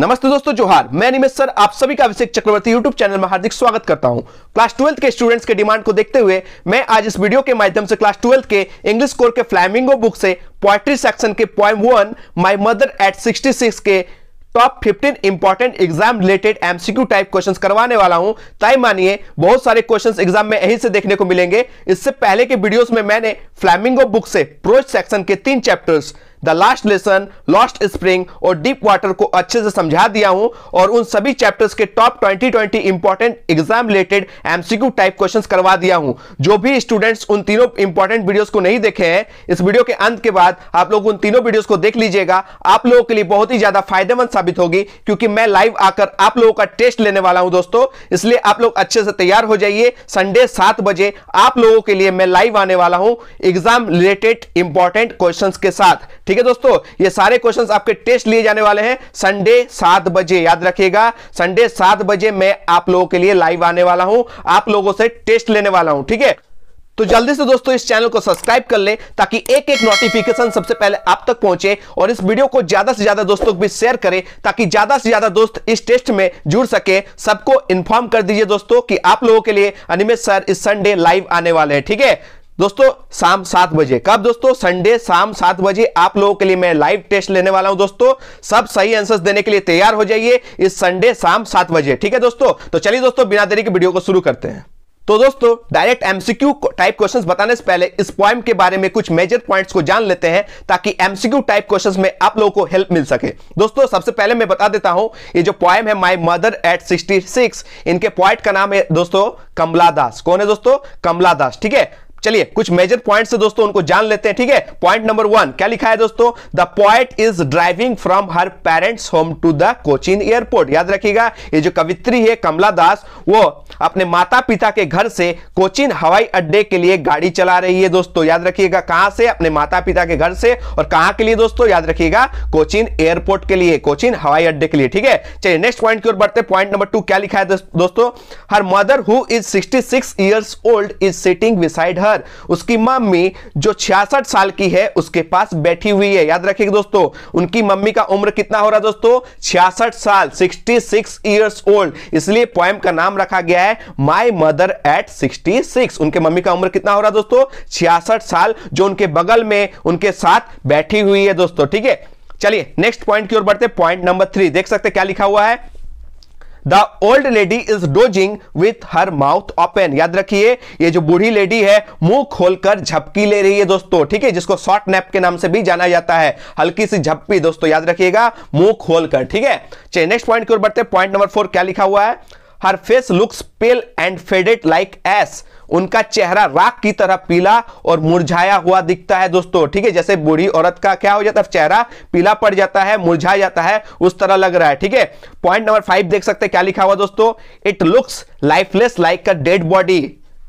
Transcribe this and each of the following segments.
नमस्ते दोस्तों जोहार मैं निमेश सर आप सभी का अभिषेक चक्रवर्ती यूट्यूब चैनल में हार्दिक स्वागत करता हूं क्लास ट्वेल्थ के स्टूडेंट्स के डिमांड को देखते हुए मैं आज इस वीडियो के माध्यम से क्लास ट्वेल्थ के इंग्लिश कोर के फ्लैमिंगो बुक से पोएट्री सेक्शन के point one my mother at sixty six के top fifteen important exam related MCQ type question करवाने वाला हूं तय मानिए बहुत सारे क्वेश्चन एग्जाम में यहीं से देखने को मिलेंगे इससे पहले के वीडियोस में मैंने फ्लैमिंगो बुक से प्रोज सेक्शन के तीन chapters the last lesson lost spring और डीप वाटर को अच्छे से समझा दिया हूं और उन सभी चैप्टर्स के top 2020 important exam related MCQ type questions करवा दिया हूं जो भी स्टूडेंट्स उन तीनों इंपॉर्टेंट वीडियोस को नहीं देखे हैं इस वीडियो के अंत के बाद आप लोग उन तीनों वीडियोस को देख लीजिएगा आप लोगों के लिए बहुत ही ज्यादा फायदेमंद साबित होगी क्योंकि मैं लाइव आकर आप लोगों का टेस्ट लेने वाला हूं दोस्तों इसलिए आप लोग अच्छे से तैयार हो जाइए संडे सात बजे आप लोगों के लिए मैं लाइव आने वाला हूं एग्जाम रिलेटेड इंपॉर्टेंट क्वेश्चन के साथ ठीक है दोस्तों ये सारे क्वेश्चन आपके टेस्ट लिए जाने वाले हैं संडे सात बजे याद रखिएगा संडे सात बजे मैं आप लोगों के लिए लाइव आने वाला हूं आप लोगों से टेस्ट लेने वाला हूं ठीक है तो जल्दी से दोस्तों इस चैनल को सब्सक्राइब कर ले ताकि एक एक नोटिफिकेशन सबसे पहले आप तक पहुंचे और इस वीडियो को ज्यादा से ज्यादा दोस्तों को भी शेयर करें ताकि ज्यादा से ज्यादा दोस्त इस टेस्ट में जुड़ सके सबको इन्फॉर्म कर दीजिए दोस्तों कि आप लोगों के लिए अनिमेश सर इस संडे लाइव आने वाले हैं ठीक है दोस्तों शाम सात बजे कब दोस्तों संडे शाम सात बजे आप लोगों के लिए मैं लाइव टेस्ट लेने वाला हूं दोस्तों सब सही आंसर्स देने के लिए तैयार हो जाइए इस संडे शाम सात बजे ठीक है दोस्तों तो चलिए दोस्तों बिना देरी के वीडियो को शुरू करते हैं तो दोस्तों डायरेक्ट एमसीक्यू टाइप क्वेश्चंस बताने से पहले इस पॉइंट के बारे में कुछ मेजर पॉइंट्स को जान लेते हैं ताकि एमसीक्यू टाइप क्वेश्चंस में आप लोगों को हेल्प मिल सके दोस्तों सबसे पहले मैं बता देता हूं ये जो पॉइम है माय मदर एट 66 इनके पॉइंट का नाम है दोस्तों कमला दास कौन है दोस्तों कमला दास ठीक है चलिए कुछ मेजर पॉइंट्स है दोस्तों उनको जान लेते हैं ठीक है पॉइंट नंबर वन क्या लिखा है दोस्तों the poet is driving from her parents home to the Cochin airport याद रखिएगा ये जो कवित्री है कमला दास वो अपने माता पिता के घर से कोचिन हवाई अड्डे के लिए गाड़ी चला रही है दोस्तों याद रखिएगा कहां से अपने माता पिता के घर से और कहां के लिए दोस्तों याद रखिएगा कोचिन एयरपोर्ट के लिए कोचिन हवाई अड्डे के लिए ठीक है चलिए नेक्स्ट पॉइंट की ओर बढ़ते पॉइंट नंबर टू क्या लिखा है दोस्तों her mother who is sixty six years old is sitting beside her घर उसकी मम्मी जो 66 साल की है उसके पास बैठी हुई है याद रखिए दोस्तों उनकी मम्मी का उम्र कितना हो रहा है दोस्तों छियासठ साल 66 इयर्स ओल्ड इसलिए पोएम का नाम रखा गया है माय मदर एट 66 उनके मम्मी का उम्र कितना हो रहा है दोस्तों छियासठ साल जो उनके बगल में उनके साथ बैठी हुई है दोस्तों ठीक है चलिए नेक्स्ट पॉइंट की ओर बढ़ते पॉइंट नंबर थ्री देख सकते क्या लिखा हुआ है the old lady is dozing with her mouth open याद रखिए ये जो बूढ़ी लेडी है मुंह खोलकर झपकी ले रही है दोस्तों ठीक है जिसको शॉर्ट नैप के नाम से भी जाना जाता है हल्की सी झपकी दोस्तों याद रखिएगा मुंह खोलकर ठीक है चलिए नेक्स्ट पॉइंट की ओर बढ़ते पॉइंट नंबर फोर क्या लिखा हुआ है her face looks pale and faded like ash उनका चेहरा राख की तरह पीला और मुरझाया हुआ दिखता है दोस्तों ठीक है जैसे बूढ़ी औरत का क्या हो जाता है चेहरा पीला पड़ जाता है मुरझा जाता है उस तरह लग रहा है ठीक है पॉइंट नंबर फाइव देख सकते हैं क्या लिखा हुआ दोस्तों it looks lifeless like a dead body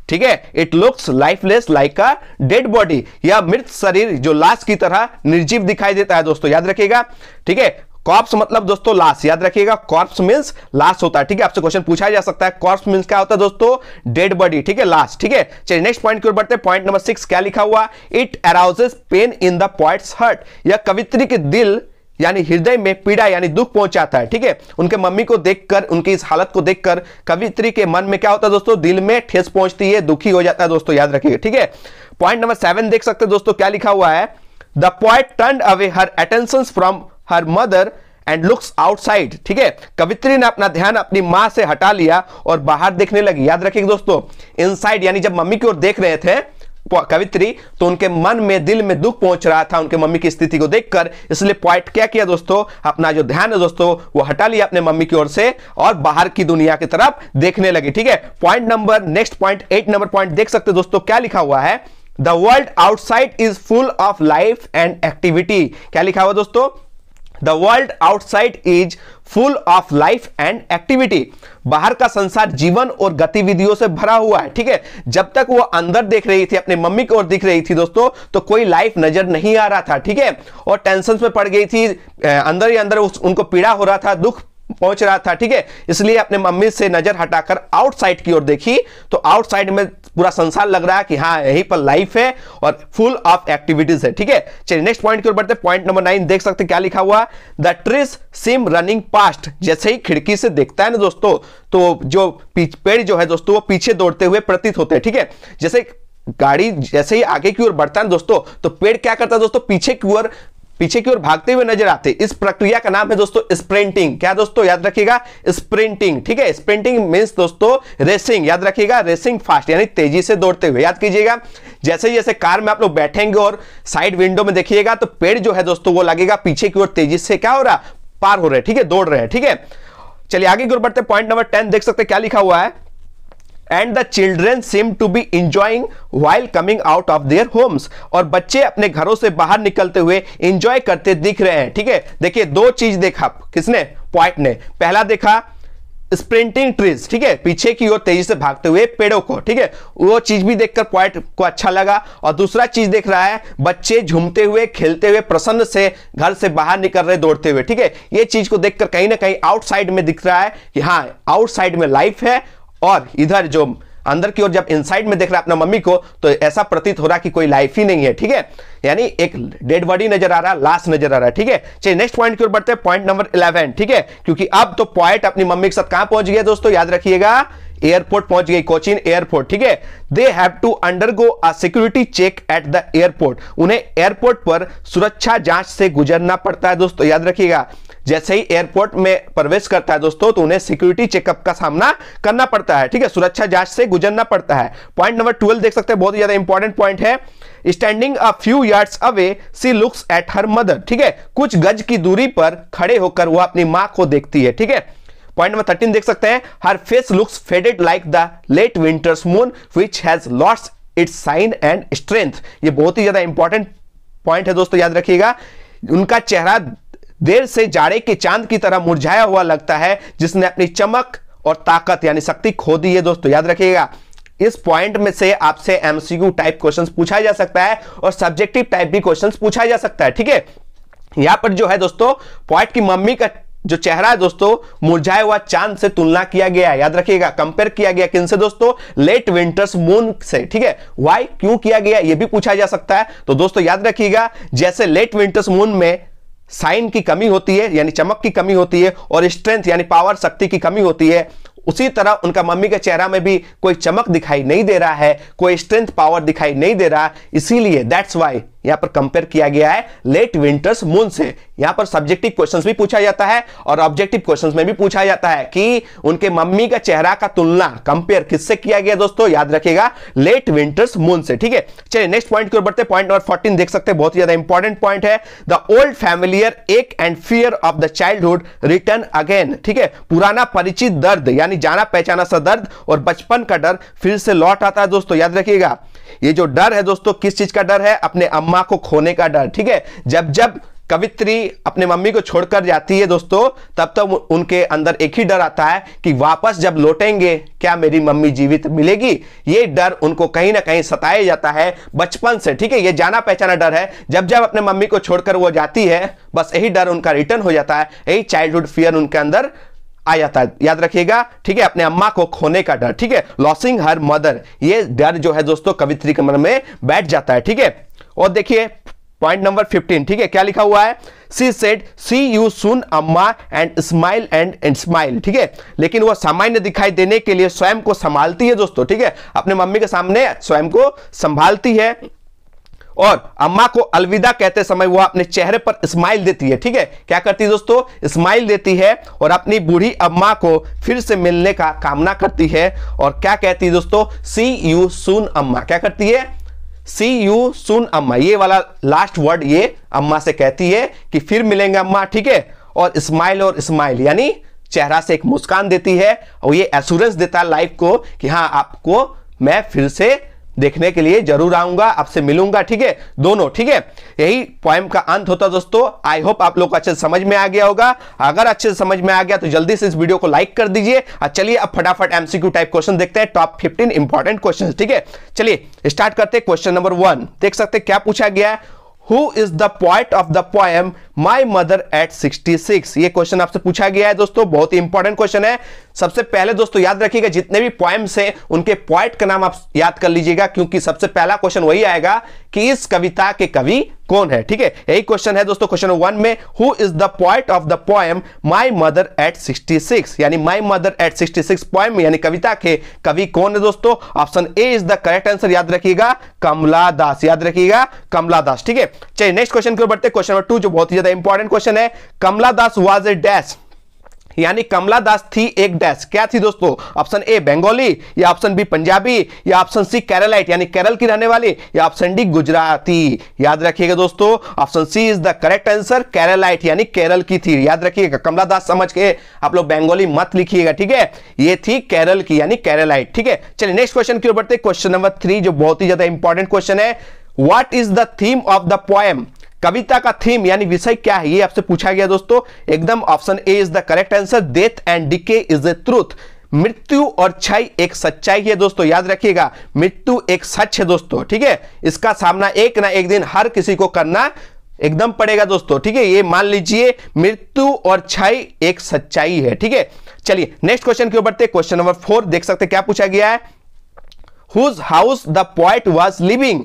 ठीक है it looks lifeless like a dead body यह मृत शरीर जो लाश की तरह निर्जीव दिखाई देता है दोस्तों याद रखिएगा ठीक है कॉर्प्स मतलब दोस्तों लाश याद रखिएगा कॉर्प्स मीन्स लाश होता है ठीक है आपसे क्वेश्चन पूछा जा सकता है कॉर्प्स मीन्स क्या होता है दोस्तों डेड बॉडी ठीक है लाश ठीक है चलिए नेक्स्ट पॉइंट की ओर बढ़ते हैं पॉइंट नंबर सिक्स क्या लिखा हुआ it arouses pain in the poet's heart यह कवित्री के दिल यानी हृदय में पीड़ा यानी दुख पहुंचाता है ठीक है उनके मम्मी को देखकर उनकी इस हालत को देखकर कवित्री के मन में क्या होता है दोस्तों दिल में ठेस पहुंचती है दुखी हो जाता है दोस्तों याद रखिएगा ठीक है पॉइंट नंबर सेवन देख सकते हैं दोस्तों क्या लिखा हुआ है the poet turn away her attention from her mother and looks outside ठीक है कवित्री ने अपना ध्यान अपनी माँ से हटा लिया और बाहर देखने लगी याद रखेंगे दोस्तों इनसाइड यानी जब मम्मी की ओर देख रहे थे कवित्री तो उनके मन में दिल में दुख पहुंच रहा था उनके मम्मी की स्थिति को देखकर इसलिए पॉइंट क्या किया दोस्तों अपना जो ध्यान है दोस्तों वो हटा लिया अपने मम्मी की ओर से और बाहर की दुनिया की तरफ देखने लगी ठीक है point number next point eight number point देख सकते दोस्तों क्या लिखा हुआ है the world outside is full of life and activity क्या लिखा हुआ दोस्तों the world outside is full of life and activity बाहर का संसार जीवन और गतिविधियों से भरा हुआ है ठीक है जब तक वो अंदर देख रही थी अपने मम्मी की ओर दिख रही थी दोस्तों तो कोई लाइफ नजर नहीं आ रहा था ठीक है और टेंशन में पड़ गई थी अंदर ही अंदर उस, उनको पीड़ा हो रहा था दुख पहुंच रहा था ठीक है इसलिए अपने मम्मी से नजर हटाकर आउटसाइड की ओर देखी तो आउटसाइड में पूरा संसार लग रहा है कि हाँ यहीं पर लाइफ है और फुल ऑफ एक्टिविटीज है ठीक है चलिए नेक्स्ट पॉइंट की ओर बढ़ते पॉइंट नंबर नाइन देख सकते क्या लिखा हुआ the trees seem running past जैसे ही खिड़की से देखता है ना दोस्तों तो जो पेड़ जो है दोस्तों वो पीछे दौड़ते हुए प्रतीत होते हैं ठीक है जैसे गाड़ी जैसे ही आगे की ओर बढ़ता है दोस्तों तो पेड़ क्या करता है दोस्तों पीछे की ओर पीछे की ओर भागते हुए नजर आते इस प्रक्रिया का नाम है दोस्तों स्प्रिंटिंग क्या दोस्तों याद रखिएगा स्प्रिंटिंग ठीक है स्प्रिंटिंग मीन्स दोस्तों रेसिंग याद रखिएगा रेसिंग फास्ट यानी तेजी से दौड़ते हुए याद कीजिएगा जैसे जैसे कार में आप लोग बैठेंगे और साइड विंडो में देखिएगा तो पेड़ जो है दोस्तों वो लगेगा पीछे की ओर तेजी से क्या हो रहा पार हो रहे ठीक है दौड़ रहे हैं ठीक है चलिए आगे की ओर बढ़ते पॉइंट नंबर टेन देख सकते क्या लिखा हुआ है and the children seem to be enjoying while coming out of their homes और बच्चे अपने घरों से बाहर निकलते हुए इंजॉय करते दिख रहे हैं ठीक है देखिए दो चीज देखा किसने पॉइंट ने पहला देखा स्प्रिंटिंग ट्रीज ठीक है पीछे की ओर तेजी से भागते हुए पेड़ों को ठीक है वो चीज भी देखकर पॉइंट को अच्छा लगा और दूसरा चीज देख रहा है बच्चे झूमते हुए खेलते हुए प्रसन्न से घर से बाहर निकल रहे दौड़ते हुए ठीक है ये चीज को देखकर कहीं ना कहीं आउटसाइड में दिख रहा है कि हाँ आउटसाइड में लाइफ है और इधर जो अंदर की ओर जब इनसाइड में देख रहा है अपना मम्मी को तो ऐसा प्रतीत हो रहा कि कोई लाइफ ही नहीं है ठीक है यानी एक डेड बॉडी नजर आ रहा है लाश नजर आ रहा है ठीक है चलिए नेक्स्ट पॉइंट की ओर बढ़ते हैं पॉइंट नंबर इलेवन ठीक है क्योंकि अब तो पॉइंट अपनी मम्मी के साथ कहां पहुंच गया दोस्तों याद रखिएगा एयरपोर्ट पहुंच गई कोचिन एयरपोर्ट ठीक है they have to undergo a security check at the airport उन्हें एयरपोर्ट पर सुरक्षा जांच से गुजरना पड़ता है दोस्तों याद रखिएगा जैसे ही एयरपोर्ट में प्रवेश करता है दोस्तों तो उन्हें सिक्योरिटी चेकअप का सामना करना पड़ता है ठीक है सुरक्षा जांच से गुजरना पड़ता है पॉइंट नंबर ट्वेल्व देख सकते हैं बहुत ज्यादा इंपॉर्टेंट पॉइंट है standing a few yards away she looks at her mother ठीक है कुछ गज की दूरी पर खड़े होकर वह अपनी मां को देखती है ठीक है पॉइंट नंबर थर्टीन देख सकते हैं her face looks faded like the late winter's moon which has lost its shine and strength ये बहुत ही ज्यादा इंपॉर्टेंट पॉइंट है दोस्तों याद रखिएगा उनका चेहरा देर से जाड़े के चांद की तरह मुरझाया हुआ लगता है जिसने अपनी चमक और ताकत यानी शक्ति खो दी है दोस्तों याद रखिएगा इस पॉइंट में से आपसे एमसीक्यू टाइप क्वेश्चंस पूछा जा सकता है और सब्जेक्टिव टाइप भी क्वेश्चंस पूछा जा सकता है ठीक है यहां पर जो है दोस्तों पॉइंट की मम्मी का जो चेहरा है दोस्तों मुरझाया हुआ चांद से तुलना किया गया है याद रखिएगा कंपेयर किया गया किनसे दोस्तों लेट विंटर्स मून से ठीक है वाई क्यों किया गया ये भी पूछा जा सकता है तो दोस्तों याद रखिएगा जैसे लेट विंटर्स मून में साइन की कमी होती है यानी चमक की कमी होती है और स्ट्रेंथ यानी पावर शक्ति की कमी होती है उसी तरह उनका मम्मी के चेहरा में भी कोई चमक दिखाई नहीं दे रहा है कोई स्ट्रेंथ पावर दिखाई नहीं दे रहा इसीलिए दैट्स वाई यहां पर कंपेयर किया गया है लेट विंटर्स मून से यहां पर सब्जेक्टिव क्वेश्चंस भी पूछा जाता है और ऑब्जेक्टिव क्वेश्चंस में भी पूछा जाता है कि उनके मम्मी का चेहरा का तुलना कंपेयर किससे किया गया दोस्तों याद रखेगा लेट विंटर्स मून से ठीक है चलिए नेक्स्ट पॉइंट की ओर बढ़ते पॉइंट नंबर फोर्टीन देख सकते हैं बहुत ज्यादा इंपॉर्टेंट पॉइंट है the old familiar ache and fear of the childhood return again ठीक है पुराना परिचित दर्द यानी जाना पहचाना सा दर्द और बचपन का डर फिर से लौट आता है दोस्तों याद रखिएगा ये जो डर है दोस्तों किस चीज का डर है अपने अम्मा माँ को खोने का डर ठीक है जब जब कवित्री अपने मम्मी को छोड़कर जाती है दोस्तों तब तब तो उनके अंदर एक ही डर आता है कि वापस जब लौटेंगे क्या मेरी मम्मी जीवित मिलेगी ये डर उनको कहीं ना कहीं सताया जाता है बचपन से ठीक है ये जाना पहचाना डर है जब जब अपने मम्मी को छोड़कर वो जाती है बस यही डर उनका रिटर्न हो जाता है यही चाइल्डहुड फियर उनके अंदर आ जाता है याद रखिएगा ठीक है अपने अम्मा को खोने का डर ठीक है लॉसिंग हर मदर ये डर जो है दोस्तों कवित्री के मन में बैठ जाता है ठीक है और देखिए पॉइंट नंबर 15 ठीक है क्या लिखा हुआ है she said see you soon amma and smile and and smile ठीक है लेकिन वो सामान्य दिखाई देने के लिए स्वयं को संभालती है दोस्तों ठीक है अपने मम्मी के सामने स्वयं को संभालती है और अम्मा को अलविदा कहते समय वह अपने चेहरे पर स्माइल देती है ठीक है क्या करती है दोस्तों स्माइल देती है और अपनी बूढ़ी अम्मा को फिर से मिलने का कामना करती है और क्या कहती है दोस्तों सी यू सुन अम्मा क्या करती है सी यू सुन अम्मा ये वाला लास्ट वर्ड ये अम्मा से कहती है कि फिर मिलेंगे अम्मा ठीक है और स्माइल और स्माइल यानी चेहरा से एक मुस्कान देती है और ये एश्योरेंस देता है लाइफ को कि हाँ आपको मैं फिर से देखने के लिए जरूर आऊंगा आपसे मिलूंगा ठीक है दोनों ठीक है यही पॉइम का अंत होता दोस्तों आई होप आप लोग को अच्छे से समझ में आ गया होगा अगर अच्छे से समझ में आ गया तो जल्दी से इस वीडियो को लाइक कर दीजिए और चलिए अब फटाफट एमसीक्यू टाइप क्वेश्चन देखते हैं टॉप फिफ्टीन इंपॉर्टेंट क्वेश्चन ठीक है चलिए स्टार्ट करते क्वेश्चन नंबर वन देख सकते क्या पूछा गया है who is the poet of the poem my mother at 66 ये क्वेश्चन आपसे पूछा गया है दोस्तों बहुत ही इंपॉर्टेंट क्वेश्चन है सबसे पहले दोस्तों याद रखिएगा जितने भी पॉइंट्स हैं उनके पॉइंट का नाम आप याद कर लीजिएगा क्योंकि सबसे पहला क्वेश्चन वही आएगा कि इस कविता के कवि कौन है ठीक है यही क्वेश्चन है दोस्तों क्वेश्चन वन में who is the poet of the poem my mother at 66 यानी माई मदर एट 66 पॉइम यानी कविता के कवि कौन है दोस्तों option A is the correct answer याद रखिएगा कमला दास याद रखिएगा कमला दास ठीक है चलिए नेक्स्ट क्वेश्चन की ओर बढ़ते क्वेश्चन नंबर टू जो बहुत ही ज्यादा इंपॉर्टेंट क्वेश्चन है कमला दास वॉज ए डैश यानी कमला दास थी एक डैश क्या थी दोस्तों ऑप्शन ए बंगाली या ऑप्शन बी पंजाबी या ऑप्शन सी केरलाइट यानी केरल की रहने वाली या ऑप्शन डी गुजराती याद रखिएगा दोस्तों option C is the correct answer Keralite यानी केरल की थी याद रखिएगा कमला दास समझ के आप लोग बंगाली मत लिखिएगा ठीक है ये थी केरल की यानी केरलाइट ठीक है चलिए नेक्स्ट क्वेश्चन की ओर बढ़ते क्वेश्चन नंबर थ्री जो बहुत ही ज्यादा इंपॉर्टेंट क्वेश्चन है what is the theme of the poem कविता का थीम यानी विषय क्या है ये आपसे पूछा गया दोस्तों एकदम option A is the correct answer death and decay is the truth मृत्यु और क्षय एक सच्चाई है दोस्तों याद रखिएगा मृत्यु एक सच है दोस्तों ठीक है इसका सामना एक ना एक दिन हर किसी को करना एकदम पड़ेगा दोस्तों ठीक है ये मान लीजिए मृत्यु और क्षय एक सच्चाई है ठीक है चलिए नेक्स्ट क्वेश्चन की बढ़ते क्वेश्चन नंबर फोर देख सकते क्या पूछा गया है whose house the poet was living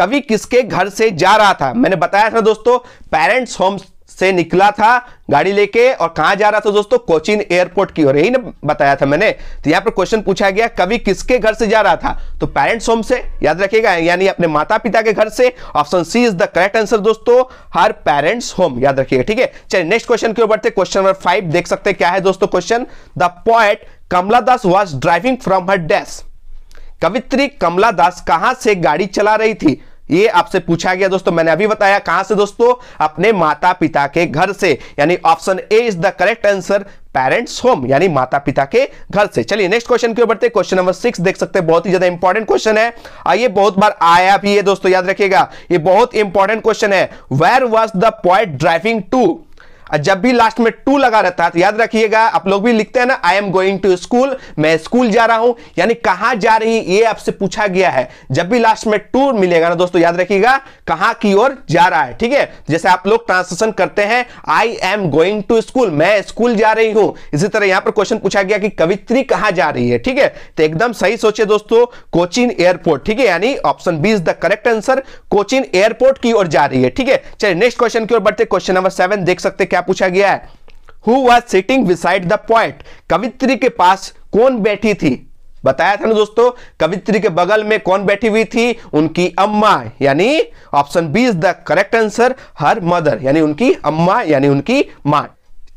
कवि किसके घर से जा रहा था मैंने बताया था दोस्तों पेरेंट्स होम से निकला था गाड़ी लेके और कहाँ जा रहा था दोस्तों कोचिन एयरपोर्ट की ओर यही ना बताया था मैंने तो यहाँ पर क्वेश्चन पूछा गया कवि किसके घर से जा रहा था तो पेरेंट्स होम से याद रखिएगा यानी अपने माता पिता के घर से option C is the correct answer दोस्तों हर पेरेंट्स होम याद रखिएगा ठीक है चलिए नेक्स्ट क्वेश्चन के ऊपर बढ़ते क्वेश्चन नंबर फाइव देख सकते क्या है दोस्तों question the poet Kamala Das was driving from her desk कवित्री कमला दास कहां से गाड़ी चला रही थी ये आपसे पूछा गया दोस्तों मैंने अभी बताया कहां से दोस्तों अपने माता पिता के घर से यानी option A is the correct answer parents home यानी माता पिता के घर से चलिए नेक्स्ट क्वेश्चन की ओर बढ़ते क्वेश्चन नंबर सिक्स देख सकते हैं बहुत ही ज्यादा इंपॉर्टेंट क्वेश्चन है आइए बहुत बार आया भी है दोस्तों याद रखिएगा ये बहुत इंपॉर्टेंट क्वेश्चन है where was the point driving to और जब भी लास्ट में टू लगा रहता है तो याद रखिएगा आप लोग भी लिखते हैं ना I am going to school मैं स्कूल जा रहा हूं यानी कहां जा रही ये आपसे पूछा गया है जब भी लास्ट में टू मिलेगा ना दोस्तों याद रखिएगा कहां की ओर जा रहा है ठीक है जैसे आप लोग ट्रांसलेशन करते हैं I am going to school मैं स्कूल जा रही हूं इसी तरह यहां पर क्वेश्चन पूछा गया कि कवित्री कहां जा रही है ठीक है तो एकदम सही सोचे दोस्तों कोचिन एयरपोर्ट ठीक है यानी option B is the correct answer Cochin airport की ओर जा रही है ठीक है चलिए नेक्स्ट क्वेश्चन की ओर बढ़ते क्वेश्चन नंबर सेवन देख सकते क्या क्या पूछा गया है who was sitting beside the poet कवित्री के पास कौन बैठी थी बताया था ना दोस्तों कवित्री के बगल में कौन बैठी हुई थी उनकी अम्मा यानी option B is the correct answer her mother यानी उनकी अम्मा यानी उनकी मां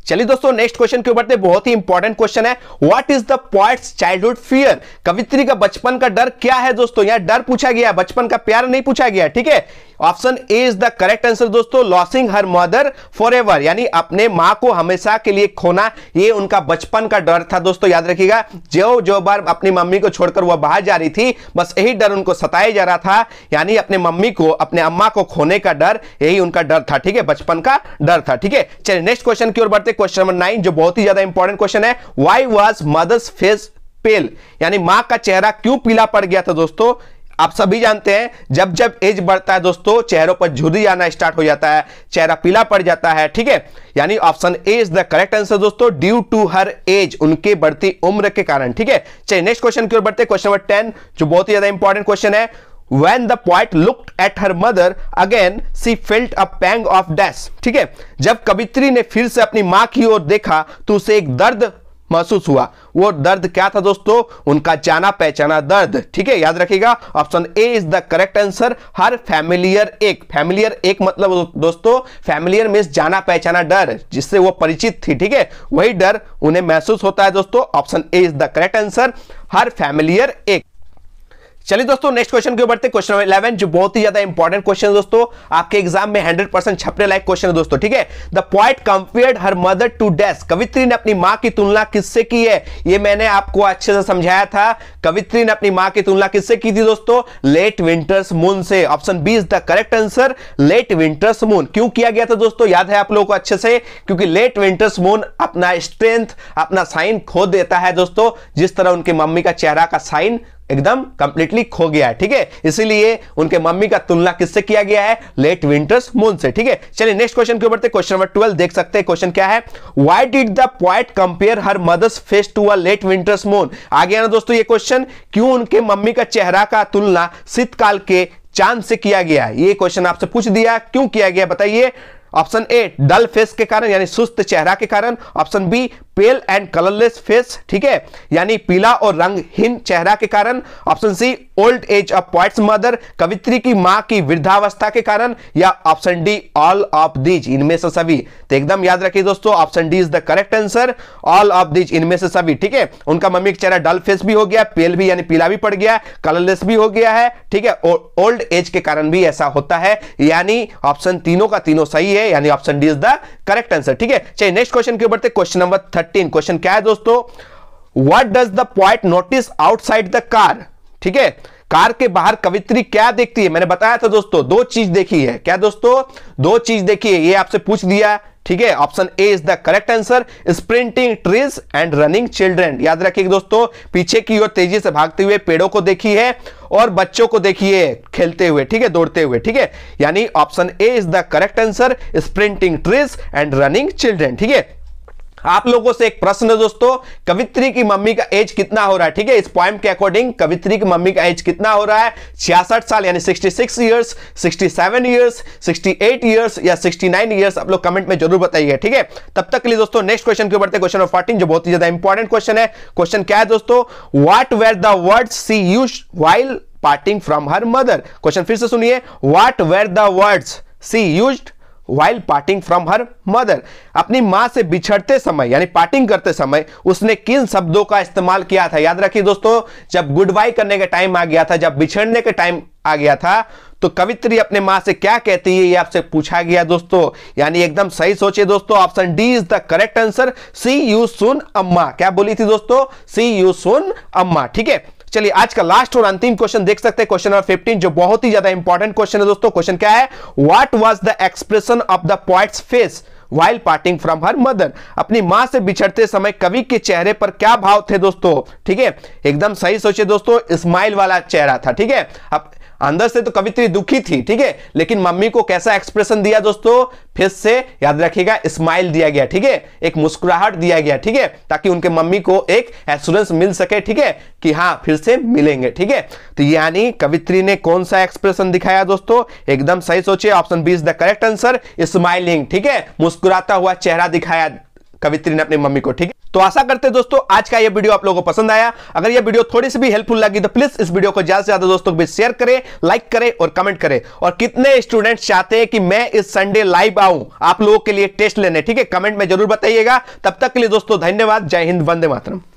चलिए दोस्तों नेक्स्ट क्वेश्चन के ऊपर तो बहुत ही इंपॉर्टेंट क्वेश्चन है what is the poet's childhood fear कवित्री का बचपन का डर क्या है दोस्तों यहां डर पूछा गया है बचपन का प्यार नहीं पूछा गया ठीक है option A is the correct answer दोस्तों losing her mother forever यानी अपने मां को हमेशा के लिए खोना ये उनका बचपन का डर था दोस्तों याद रखिएगा जो जो बार अपनी मम्मी को छोड़कर वह बाहर जा रही थी बस यही डर उनको सताया जा रहा था यानी अपने मम्मी को अपने अम्मा को खोने का डर यही उनका डर था ठीक है बचपन का डर था ठीक है चलिए नेक्स्ट क्वेश्चन की ओर बढ़ते क्वेश्चन नंबर नाइन जो बहुत ही ज्यादा इंपॉर्टेंट क्वेश्चन है why was mother's face pale यानी मां का चेहरा क्यों पीला पड़ गया था दोस्तों आप सभी जानते हैं जब जब एज बढ़ता है दोस्तों चेहरों पर झुरी आना स्टार्ट हो जाता है चेहरा पीला पड़ जाता है ठीक है यानी option A is the correct answer दोस्तों ड्यू टू हर एज उनके बढ़ती उम्र के कारण ठीक है चलिए नेक्स्ट क्वेश्चन की ओर बढ़ते क्वेश्चन नंबर टेन जो बहुत ही ज्यादा इंपॉर्टेंट क्वेश्चन है when the poet looked at her mother again she felt a pang of death ठीक है जब कवित्री ने फिर से अपनी मां की ओर देखा तो उसे एक दर्द महसूस हुआ वो दर्द क्या था दोस्तों उनका जाना पहचाना दर्द ठीक है याद रखिएगा option A is the correct answer her familiar ache familiar ache मतलब दोस्तों फैमिलियर मीन जाना पहचाना डर जिससे वो परिचित थी ठीक है वही डर उन्हें महसूस होता है दोस्तों option A is the correct answer her familiar ache चलिए दोस्तों नेक्स्ट क्वेश्चन के बढ़ते क्वेश्चन नंबर इलेवन जो बहुत ही ज्यादा इंपॉर्टेंट क्वेश्चन है दोस्तों आपके एग्जाम में हंड्रेड परसेंट छपने लायक क्वेश्चन है दोस्तों ठीक है the poet compared her mother to डेस कवित्री ने अपनी माँ की तुलना किससे की है ये मैंने आपको अच्छे से समझाया था कवित्री ने अपनी माँ की तुलना किससे की थी दोस्तों लेट विंटर्स मून से option B is the correct answer late winter's moon क्यों किया गया था दोस्तों याद है आप लोगों को अच्छे से क्योंकि लेट विंटर्स मून अपना स्ट्रेंथ अपना साइन खो देता है दोस्तों जिस तरह उनके मम्मी का चेहरा का साइन एकदम कंप्लीटली खो गया है ठीक है इसीलिए उनके मम्मी का तुलना किससे किया गया है लेट विंटर्स मून से ठीक है चलिए नेक्स्ट क्वेश्चन के बढ़ते क्वेश्चन नंबर ट्वेल्व देख सकते हैं क्वेश्चन क्या है why did the poet compare her mother's face to a late winter's moon आ गया ना दोस्तों ये क्वेश्चन क्यों उनके मम्मी का चेहरा का तुलना शीतकाल के चांद से किया गया ये क्वेश्चन आपसे पूछ दिया क्यों किया गया बताइए ऑप्शन ए डल फेस के कारण यानी सुस्त चेहरा के कारण option B pale and colourless face ठीक है यानी पीला और रंगहीन चेहरा के कारण option C old age of poet's mother कवित्री की मां की वृद्धावस्था के कारण या option D all of these इनमें से सभी तो एकदम याद रखिए दोस्तों option D is the correct answer all of these इनमें से सभी ठीक है उनका मम्मी का चेहरा डल फेस भी हो गया पेल भी यानी पीला भी पड़ गया कलरलेस भी हो गया है ठीक है और ओल्ड एज के कारण भी ऐसा होता है यानी ऑप्शन तीनों का तीनों सही है यानी option D is the correct answer ठीक है चाहे नेक्स्ट क्वेश्चन के ऊपर क्वेश्चन नंबर थर्टीन क्वेश्चन क्या है दोस्तों what does the poet notice outside the car ठीक है कार के बाहर कवित्री क्या देखती है मैंने बताया था दोस्तों दो चीज देखी है क्या दोस्तों दो चीज देखी है ये आपसे पूछ दिया ठीक है option A is the correct answer sprinting trees and running children याद रखिए दोस्तों पीछे की ओर तेजी से भागते हुए पेड़ों को देखी है और बच्चों को देखिए खेलते हुए ठीक है दौड़ते हुए ठीक है यानी option A is the correct answer sprinting trees and running children ठीक है आप लोगों से एक प्रश्न है दोस्तों कवित्री की मम्मी का एज कितना हो रहा है ठीक है इस पॉइंट के अकॉर्डिंग कवित्री की मम्मी का एज कितना हो रहा है छियासठ साल यानी 66 ईयर्स 67 ईयर्स ईयर्स या 69 ईयर्स आप लोग कमेंट में जरूर बताइए ठीक है तब तक के लिए दोस्तों नेक्स्ट क्वेश्चन के बढ़ते क्वेश्चन नंबर फोर्टीन जो बहुत ही ज्यादा इंपॉर्टेंट क्वेश्चन है क्वेश्चन क्या है दोस्तों what were the word she use while parting from her mother question फिर से सुनिए what were the words she used while parting from her mother अपनी माँ से बिछड़ते समय यानी पार्टिंग करते समय उसने किन शब्दों का इस्तेमाल किया था याद रखिए दोस्तों जब गुड बाय करने का टाइम आ गया था जब बिछड़ने का टाइम आ गया था तो कवित्री अपने माँ से क्या कहती है ये आपसे पूछा गया दोस्तों यानी एकदम सही सोचे दोस्तों option D is the correct answer see you soon amma क्या बोली थी दोस्तों सी यू सुन अम्मा ठीक है चलिए आज का लास्ट और अंतिम क्वेश्चन देख सकते हैं क्वेश्चन नंबर 15 जो बहुत ही ज्यादा इंपॉर्टेंट क्वेश्चन है दोस्तों क्वेश्चन क्या है what was the expression of the poet's face while parting from her mother अपनी मां से बिछड़ते समय कवि के चेहरे पर क्या भाव थे दोस्तों ठीक है एकदम सही सोचे दोस्तों स्माइल वाला चेहरा था ठीक है अब अंदर से तो कवित्री दुखी थी ठीक है लेकिन मम्मी को कैसा एक्सप्रेशन दिया दोस्तों फेस से याद रखिएगा स्माइल दिया गया ठीक है एक मुस्कुराहट दिया गया ठीक है ताकि उनके मम्मी को एक एश्योरेंस मिल सके ठीक है कि हाँ फिर से मिलेंगे ठीक है तो यानी कवित्री ने कौन सा एक्सप्रेशन दिखाया दोस्तों एकदम सही सोचिए option B is the correct answer smiling ठीक है मुस्कुराता हुआ चेहरा दिखाया कवित्री ने अपनी मम्मी को ठीक है तो आशा करते दोस्तों आज का यह वीडियो आप लोगों को पसंद आया अगर यह वीडियो थोड़ी सी भी हेल्पफुल लगी तो प्लीज इस वीडियो को ज्यादा से ज्यादा दोस्तों के शेयर करें लाइक करें और कमेंट करें और कितने स्टूडेंट्स चाहते हैं कि मैं इस संडे लाइव आऊं आप लोगों के लिए टेस्ट लेने ठीक है कमेंट में जरूर बताइएगा तब तक के लिए दोस्तों धन्यवाद जय हिंद वंदे मातरम